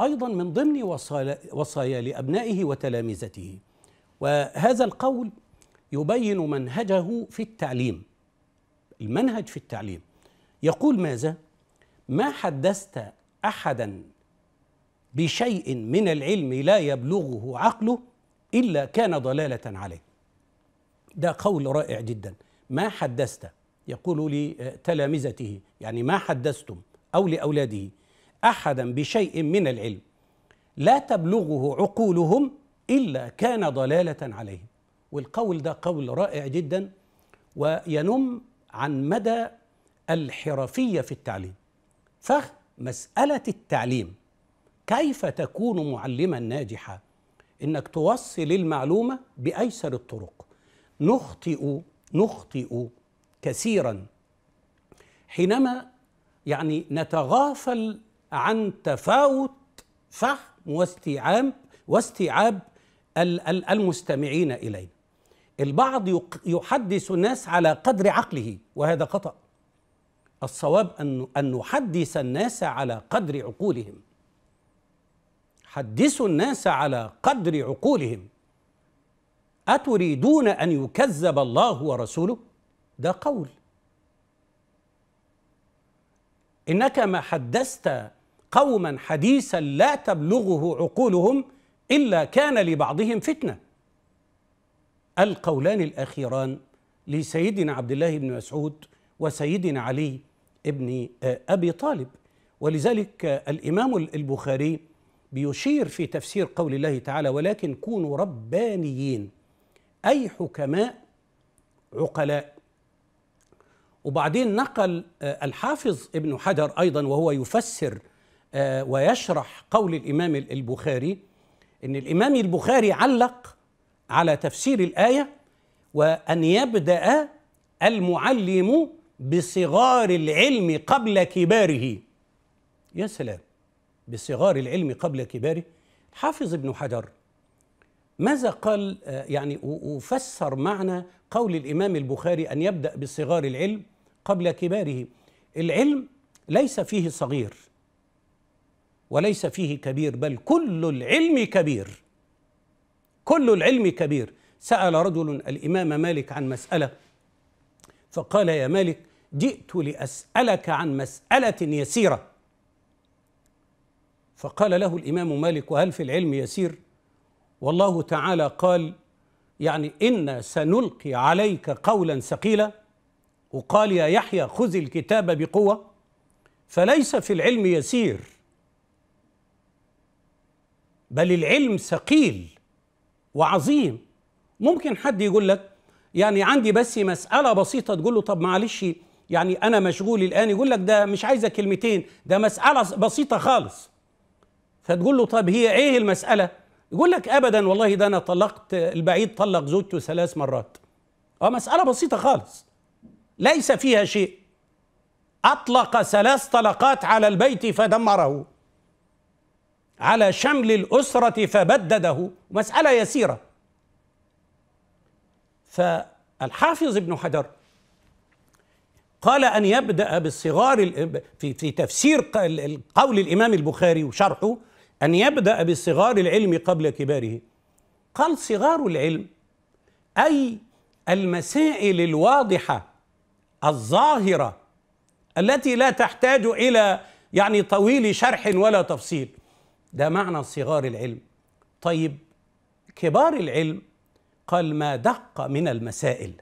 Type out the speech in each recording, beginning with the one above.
أيضا من ضمن وصايا لأبنائه وتلامذته وهذا القول يبين منهجه في التعليم المنهج في التعليم يقول ماذا ما حدثت أحدا بشيء من العلم لا يبلغه عقله إلا كان ضلالة عليه ده قول رائع جدا ما حدثت يقول لتلامذته يعني ما حدثتم أو لأولاده احدا بشيء من العلم لا تبلغه عقولهم الا كان ضلاله عليهم والقول ده قول رائع جدا وينم عن مدى الحرفيه في التعليم فمساله التعليم كيف تكون معلما ناجحا انك توصل المعلومه بايسر الطرق نخطئ نخطئ كثيرا حينما يعني نتغافل عن تفاوت فهم واستيعاب واستيعاب المستمعين الينا البعض يحدث الناس على قدر عقله وهذا خطأ الصواب أن, أن نحدث الناس على قدر عقولهم حدثوا الناس على قدر عقولهم أتريدون أن يكذب الله ورسوله ده قول إنك ما حدثت قوما حديثا لا تبلغه عقولهم الا كان لبعضهم فتنه القولان الاخيران لسيدنا عبد الله بن مسعود وسيدنا علي بن آه، ابي طالب ولذلك آه، الامام البخاري بيشير في تفسير قول الله تعالى ولكن كونوا ربانيين اي حكماء عقلاء وبعدين نقل آه، الحافظ ابن حجر ايضا وهو يفسر آه، ويشرح قول الإمام البخاري أن الإمام البخاري علق على تفسير الآية وأن يبدأ المعلم بصغار العلم قبل كباره يا سلام بصغار العلم قبل كباره حافظ ابن حجر ماذا قال آه، يعني وفسر معنى قول الإمام البخاري أن يبدأ بصغار العلم قبل كباره العلم ليس فيه صغير وليس فيه كبير بل كل العلم كبير كل العلم كبير سأل رجل الإمام مالك عن مسألة فقال يا مالك جئت لأسألك عن مسألة يسيرة فقال له الإمام مالك وهل في العلم يسير والله تعالى قال يعني إنا سنلقي عليك قولا ثقيلا وقال يا يحيى خذ الكتاب بقوة فليس في العلم يسير بل العلم ثقيل وعظيم ممكن حد يقول لك يعني عندي بس مسألة بسيطة تقول له طب معلش يعني أنا مشغول الآن يقول لك ده مش عايزة كلمتين ده مسألة بسيطة خالص فتقول له طب هي إيه المسألة؟ يقول لك أبدا والله ده أنا طلقت البعيد طلق زوجته ثلاث مرات أه مسألة بسيطة خالص ليس فيها شيء أطلق ثلاث طلقات على البيت فدمره على شمل الأسرة فبدده مسألة يسيرة فالحافظ ابن حجر قال أن يبدأ بالصغار في في تفسير قول الإمام البخاري وشرحه أن يبدأ بصغار العلم قبل كباره قال صغار العلم أي المسائل الواضحة الظاهرة التي لا تحتاج إلى يعني طويل شرح ولا تفصيل ده معنى صغار العلم طيب كبار العلم قال ما دق من المسائل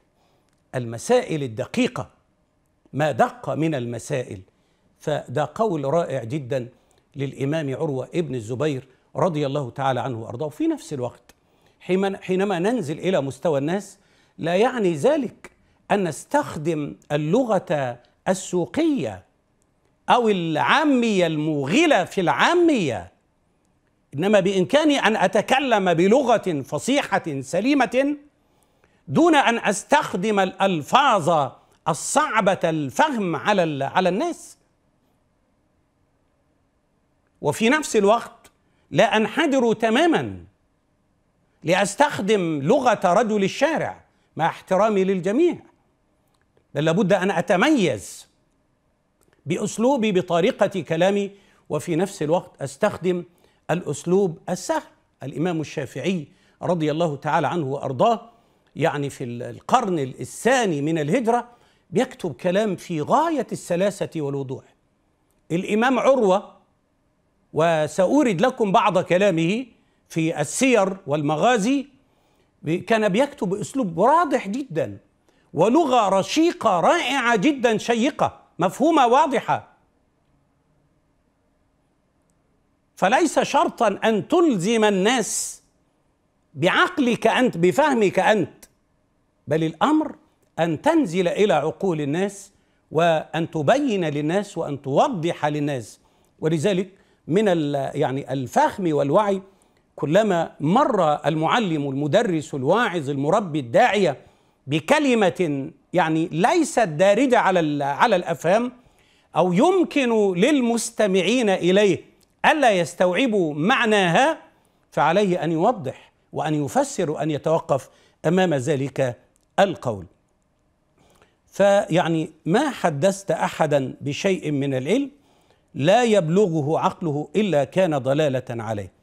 المسائل الدقيقه ما دق من المسائل فده قول رائع جدا للامام عروه ابن الزبير رضي الله تعالى عنه وارضاه في نفس الوقت حينما ننزل الى مستوى الناس لا يعني ذلك ان نستخدم اللغه السوقيه او العاميه الموغله في العاميه إنما بإمكاني أن أتكلم بلغة فصيحة سليمة دون أن أستخدم الألفاظ الصعبة الفهم على على الناس وفي نفس الوقت لا أنحدر تماما لأستخدم لغة رجل الشارع مع احترامي للجميع بل لابد أن أتميز بأسلوبي بطريقة كلامي وفي نفس الوقت أستخدم الأسلوب السهل الإمام الشافعي رضي الله تعالى عنه وأرضاه يعني في القرن الثاني من الهجرة بيكتب كلام في غاية السلاسة والوضوح الإمام عروة وسأورد لكم بعض كلامه في السير والمغازي كان بيكتب بأسلوب واضح جدا ولغة رشيقة رائعة جدا شيقة مفهومة واضحة فليس شرطا ان تلزم الناس بعقلك انت بفهمك انت بل الامر ان تنزل الى عقول الناس وان تبين للناس وان توضح للناس ولذلك من يعني الفهم والوعي كلما مر المعلم المدرس الواعظ المربي الداعيه بكلمه يعني ليست دارجه على على الافهام او يمكن للمستمعين اليه ألا يستوعبوا معناها فعليه أن يوضح وأن يفسر وأن يتوقف أمام ذلك القول فيعني ما حدثت أحدا بشيء من العلم لا يبلغه عقله إلا كان ضلالة عليه